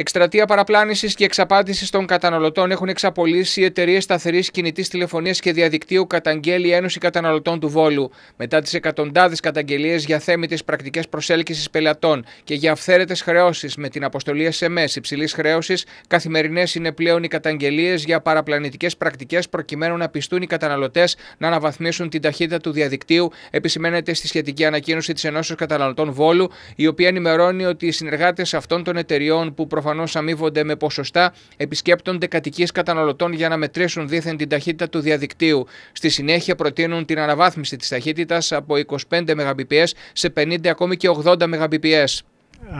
Εκστρατεία παραπλάνησης και εξαπάτησης των καταναλωτών έχουν εξαπολύσει οι εταιρείες σταθερής κινητής τηλεφωνίας και διαδικτύου, καταγγέλει η Ένωση Καταναλωτών του Βόλου. Μετά τις εκατοντάδες καταγγελίες για θέμητες πρακτικές προσέλκυσης πελατών και για αυθαίρετες χρεώσεις με την αποστολή SMS υψηλής χρέωσης, καθημερινές είναι πλέον οι καταγγελίες για παραπλανητικές πρακτικές προκειμένου να πιστούν οι καταναλωτές να αναβαθμίσουν την ταχύτητα του διαδικτύου, επισημαίνεται στη σχετική ανακοίνωση της Ενώσεως Καταναλωτών Βόλου, η οποία ενημερώνει ότι οι συνεργάτες αυτών των εταιριών που προφανώς αμείβονται με ποσοστά, επισκέπτονται κατοικίες καταναλωτών για να μετρήσουν δίθεν την ταχύτητα του διαδικτύου. Στη συνέχεια προτείνουν την αναβάθμιση της ταχύτητας από 25 Mbps σε 50 ακόμη και 80 Mbps.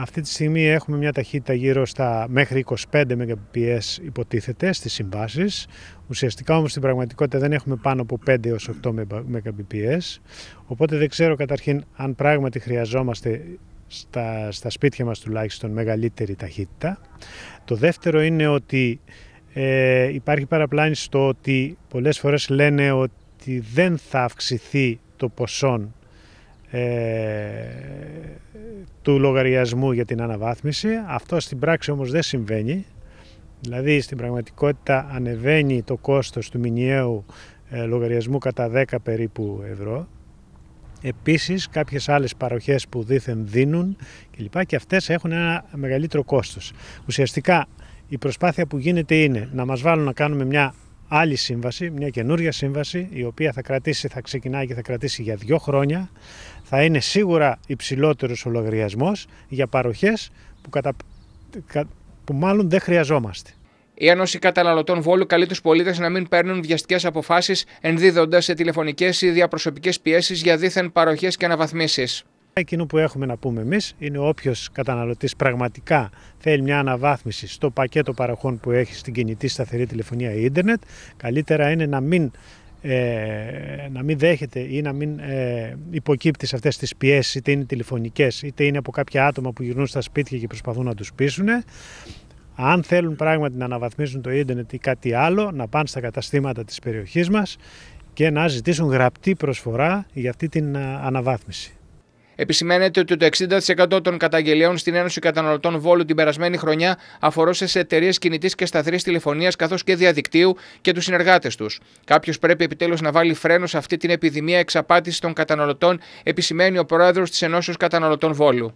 Αυτή τη στιγμή έχουμε μια ταχύτητα γύρω στα μέχρι 25 Mbps υποτίθεται στις συμβάσεις. Ουσιαστικά όμως στην πραγματικότητα δεν έχουμε πάνω από 5 έως 8 Mbps. Οπότε δεν ξέρω καταρχήν αν πράγματι χρειαζόμαστε στα, σπίτια μας τουλάχιστον μεγαλύτερη ταχύτητα. Το δεύτερο είναι ότι ε, υπάρχει παραπλάνηση στο ότι πολλές φορές λένε ότι δεν θα αυξηθεί το ποσό ε, του λογαριασμού για την αναβάθμιση. Αυτό στην πράξη όμως δεν συμβαίνει. Δηλαδή στην πραγματικότητα ανεβαίνει το κόστος του μηνιαίου ε, λογαριασμού κατά 10 περίπου ευρώ Επίσης κάποιες άλλες παροχές που δήθεν δίνουν και λοιπά και αυτές έχουν ένα μεγαλύτερο κόστος. Ουσιαστικά η προσπάθεια που γίνεται είναι να μας βάλουν να κάνουμε μια άλλη σύμβαση, μια καινούρια σύμβαση η οποία θα κρατήσει, θα ξεκινάει και θα κρατήσει για δύο χρόνια. Θα είναι σίγουρα υψηλότερος ο λογαριασμός για παροχές που, κατα... που μάλλον δεν χρειαζόμαστε. Η Ένωση Καταναλωτών Βόλου καλεί τους πολίτες να μην παίρνουν βιαστικές αποφάσεις, ενδίδοντας σε τηλεφωνικές ή διαπροσωπικές πιέσεις για δίθεν παροχές και αναβαθμίσεις. Εκείνο που έχουμε να πούμε εμείς είναι όποιος καταναλωτής πραγματικά θέλει μια αναβάθμιση στο πακέτο παροχών που έχει στην κινητή σταθερή τηλεφωνία ή ίντερνετ, καλύτερα είναι να μην ε, να μην δέχεται ή να μην ε, υποκύπτει σε αυτές τις πιέσεις είτε είναι τηλεφωνικές, είτε είναι από κάποια άτομα που γυρνούν στα σπίτια και προσπαθούν να τους πείσουν αν θέλουν πράγματι να αναβαθμίσουν το ίντερνετ ή κάτι άλλο, να πάνε στα καταστήματα της περιοχής μας και να ζητήσουν γραπτή προσφορά για αυτή την αναβάθμιση. Επισημαίνεται ότι το 60% των καταγγελιών στην Ένωση Καταναλωτών Βόλου την περασμένη χρονιά αφορούσε σε εταιρείες κινητής και σταθερής τηλεφωνίας καθώς και διαδικτύου και τους συνεργάτες τους. Κάποιος πρέπει επιτέλους να βάλει φρένο σε αυτή την επιδημία εξαπάτησης των καταναλωτών, επισημαίνει ο πρόεδρος της Ενώσεως Καταναλωτών Βόλου.